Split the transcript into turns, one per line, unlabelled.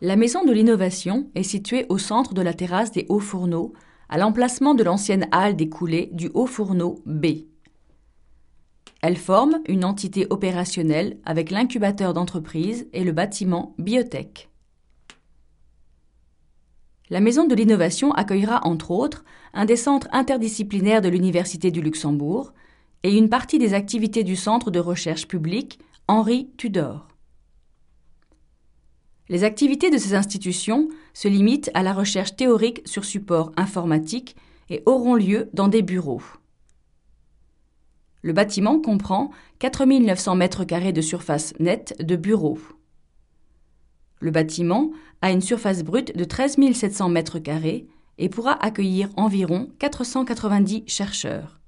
La maison de l'innovation est située au centre de la terrasse des Hauts Fourneaux, à l'emplacement de l'ancienne halle des coulées du Haut Fourneau B. Elle forme une entité opérationnelle avec l'incubateur d'entreprise et le bâtiment biotech. La Maison de l'innovation accueillera entre autres un des centres interdisciplinaires de l'Université du Luxembourg et une partie des activités du Centre de recherche publique Henri Tudor. Les activités de ces institutions se limitent à la recherche théorique sur support informatique et auront lieu dans des bureaux. Le bâtiment comprend 4900 mètres carrés de surface nette de bureaux. Le bâtiment a une surface brute de 13 700 mètres carrés et pourra accueillir environ 490 chercheurs.